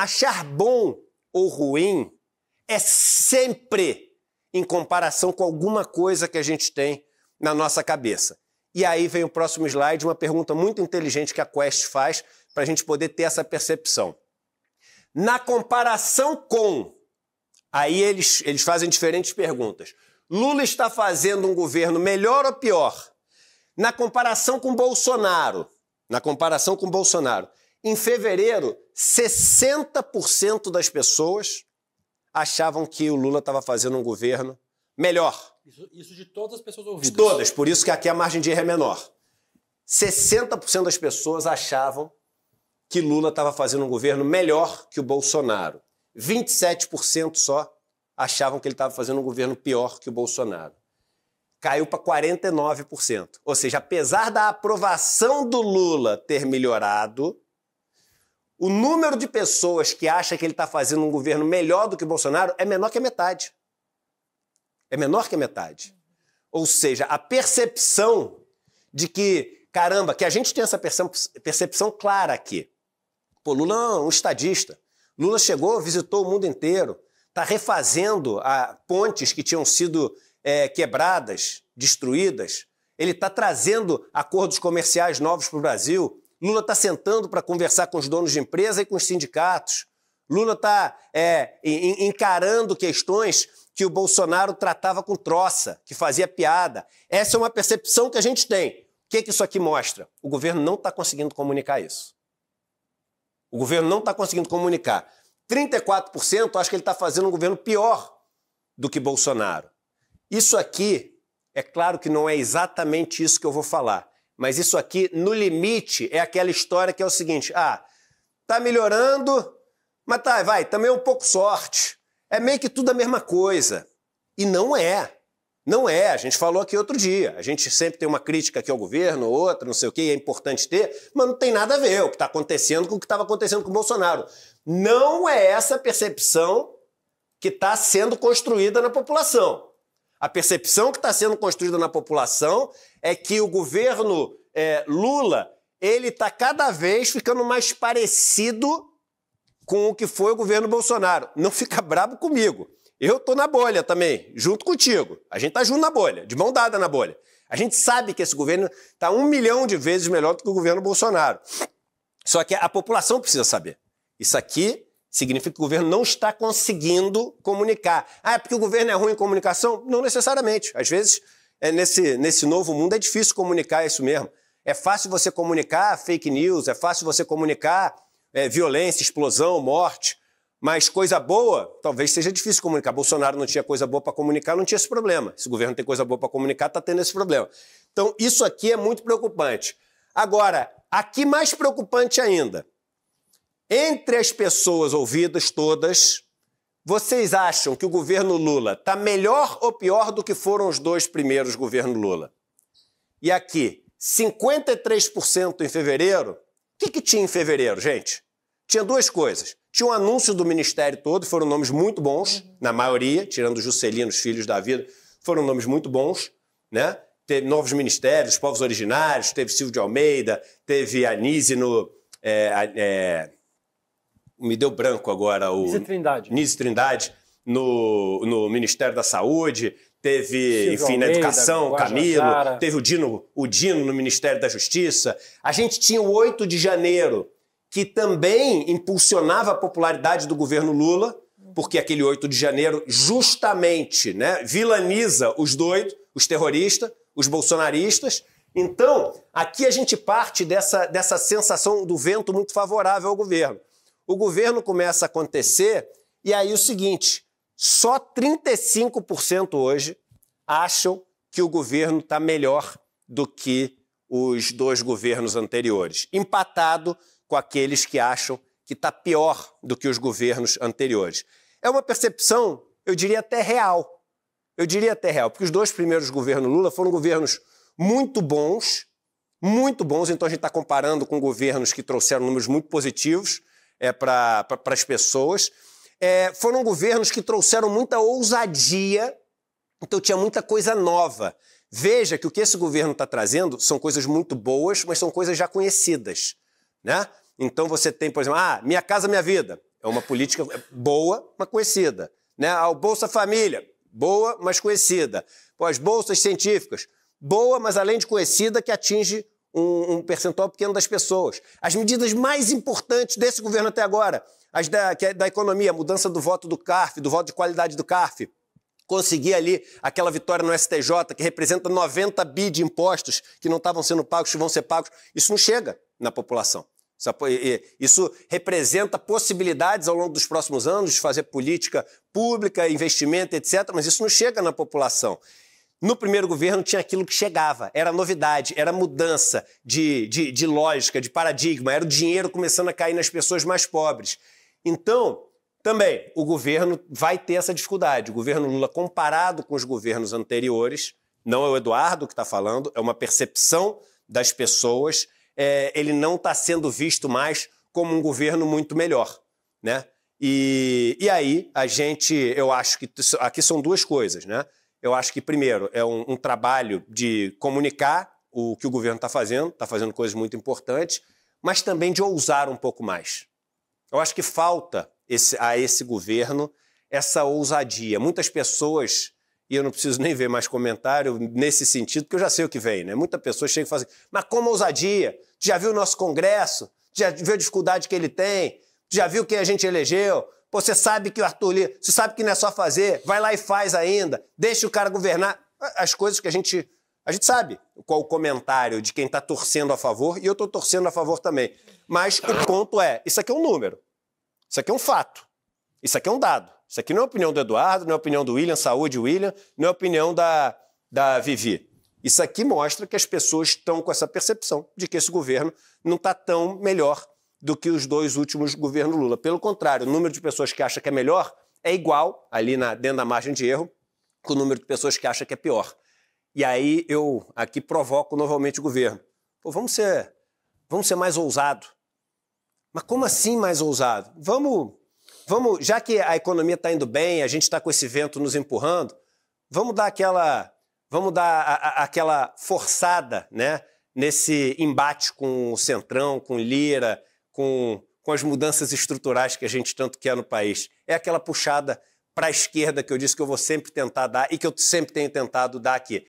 Achar bom ou ruim é sempre em comparação com alguma coisa que a gente tem na nossa cabeça. E aí vem o próximo slide, uma pergunta muito inteligente que a Quest faz para a gente poder ter essa percepção. Na comparação com, aí eles, eles fazem diferentes perguntas. Lula está fazendo um governo melhor ou pior? Na comparação com Bolsonaro, na comparação com Bolsonaro, em fevereiro, 60% das pessoas achavam que o Lula estava fazendo um governo melhor. Isso, isso, de todas as pessoas ouvidas. De todas, por isso que aqui a margem de erro é menor. 60% das pessoas achavam que Lula estava fazendo um governo melhor que o Bolsonaro. 27% só achavam que ele estava fazendo um governo pior que o Bolsonaro. Caiu para 49%. Ou seja, apesar da aprovação do Lula ter melhorado, o número de pessoas que acha que ele está fazendo um governo melhor do que Bolsonaro é menor que a metade. É menor que a metade. Ou seja, a percepção de que, caramba, que a gente tem essa percepção clara aqui. Pô, Lula é um estadista. Lula chegou, visitou o mundo inteiro, está refazendo a, pontes que tinham sido é, quebradas, destruídas. Ele está trazendo acordos comerciais novos para o Brasil. Lula está sentando para conversar com os donos de empresa e com os sindicatos. Lula está é, encarando questões que o Bolsonaro tratava com troça, que fazia piada. Essa é uma percepção que a gente tem. O que, que isso aqui mostra? O governo não está conseguindo comunicar isso. O governo não está conseguindo comunicar. 34% acho que ele está fazendo um governo pior do que Bolsonaro. Isso aqui, é claro que não é exatamente isso que eu vou falar, mas isso aqui, no limite, é aquela história que é o seguinte: ah, tá melhorando, mas tá, vai, também é um pouco sorte. É meio que tudo a mesma coisa. E não é. Não é, a gente falou aqui outro dia. A gente sempre tem uma crítica aqui ao governo, outra, não sei o que, é importante ter, mas não tem nada a ver o que está acontecendo com o que estava acontecendo com o Bolsonaro. Não é essa percepção que está sendo construída na população. A percepção que está sendo construída na população é que o governo é, Lula ele está cada vez ficando mais parecido com o que foi o governo Bolsonaro. Não fica brabo comigo. Eu tô na bolha também, junto contigo. A gente tá junto na bolha, de mão dada na bolha. A gente sabe que esse governo está um milhão de vezes melhor do que o governo Bolsonaro. Só que a população precisa saber. Isso aqui Significa que o governo não está conseguindo comunicar. Ah, é porque o governo é ruim em comunicação? Não necessariamente. Às vezes, é nesse, nesse novo mundo, é difícil comunicar isso mesmo. É fácil você comunicar fake news, é fácil você comunicar é, violência, explosão, morte. Mas coisa boa, talvez seja difícil comunicar. Bolsonaro não tinha coisa boa para comunicar, não tinha esse problema. Se o governo tem coisa boa para comunicar, está tendo esse problema. Então, isso aqui é muito preocupante. Agora, aqui mais preocupante ainda entre as pessoas ouvidas todas, vocês acham que o governo Lula está melhor ou pior do que foram os dois primeiros governos Lula? E aqui, 53% em fevereiro. O que, que tinha em fevereiro, gente? Tinha duas coisas. Tinha um anúncio do ministério todo, foram nomes muito bons, na maioria, tirando Juscelino, os filhos da vida, foram nomes muito bons, né? Teve novos ministérios, povos originários, teve Silvio de Almeida, teve Anise no. É, é, me deu branco agora o Nise Trindade. Nise Trindade no, no Ministério da Saúde, teve, Chico enfim, Almeida, na educação, Camilo, teve o Dino, o Dino no Ministério da Justiça. A gente tinha o 8 de janeiro, que também impulsionava a popularidade do governo Lula, porque aquele 8 de janeiro justamente, né, vilaniza os doidos, os terroristas, os bolsonaristas. Então, aqui a gente parte dessa, dessa sensação do vento muito favorável ao governo o governo começa a acontecer e aí o seguinte, só 35% hoje acham que o governo está melhor do que os dois governos anteriores, empatado com aqueles que acham que está pior do que os governos anteriores. É uma percepção, eu diria até real. Eu diria até real, porque os dois primeiros governos Lula foram governos muito bons, muito bons, então a gente está comparando com governos que trouxeram números muito positivos, é, para pra, as pessoas. É, foram governos que trouxeram muita ousadia, então tinha muita coisa nova. Veja que o que esse governo está trazendo são coisas muito boas, mas são coisas já conhecidas. Né? Então você tem, por exemplo, ah, Minha Casa Minha Vida. É uma política é, boa, mas conhecida. Né? Ah, o Bolsa Família, boa, mas conhecida. As bolsas científicas, boa, mas além de conhecida, que atinge um, um, percentual pequeno das pessoas. As medidas mais importantes desse governo até agora, as da, é da economia, a mudança do voto do CARF, do voto de qualidade do CARF, conseguir ali aquela vitória no STJ, que representa 90 bi de impostos que não estavam sendo pagos, que vão ser pagos, isso não chega na população. Isso representa possibilidades ao longo dos próximos anos de fazer política pública, investimento, etc., mas isso não chega na população. No primeiro governo tinha aquilo que chegava, era novidade, era mudança de, de, de, lógica, de paradigma, era o dinheiro começando a cair nas pessoas mais pobres. Então, também, o governo vai ter essa dificuldade. O governo Lula, comparado com os governos anteriores, não é o Eduardo que está falando, é uma percepção das pessoas, é, ele não está sendo visto mais como um governo muito melhor. Né? E, e aí, a gente, eu acho que aqui são duas coisas, né? Eu acho que, primeiro, é um, um trabalho de comunicar o que o governo está fazendo, está fazendo coisas muito importantes, mas também de ousar um pouco mais. Eu acho que falta esse, a esse governo essa ousadia. Muitas pessoas, e eu não preciso nem ver mais comentário nesse sentido, porque eu já sei o que vem, né? Muita pessoa chega e fala assim, mas como ousadia? já viu o nosso Congresso? já viu a dificuldade que ele tem? já viu quem a gente elegeu? Pô, você sabe que o Arthur Lira, você sabe que não é só fazer, vai lá e faz ainda, deixa o cara governar. As coisas que a gente. A gente sabe qual o comentário de quem está torcendo a favor, e eu estou torcendo a favor também. Mas o ponto é: isso aqui é um número, isso aqui é um fato, isso aqui é um dado. Isso aqui não é opinião do Eduardo, não é opinião do William, saúde, William, não é opinião da, da Vivi. Isso aqui mostra que as pessoas estão com essa percepção de que esse governo não está tão melhor do que os dois últimos governos Lula. Pelo contrário, o número de pessoas que acha que é melhor é igual, ali na, dentro da margem de erro, com o número de pessoas que acha que é pior. E aí eu aqui provoco novamente o governo. Pô, vamos ser, vamos ser mais ousado. Mas como assim mais ousado? Vamos, vamos, já que a economia está indo bem, a gente está com esse vento nos empurrando, vamos dar aquela, vamos dar a, a, aquela forçada, né? Nesse embate com o centrão, com Lira, com, com as mudanças estruturais que a gente tanto quer no país. É aquela puxada para a esquerda que eu disse que eu vou sempre tentar dar e que eu sempre tenho tentado dar aqui.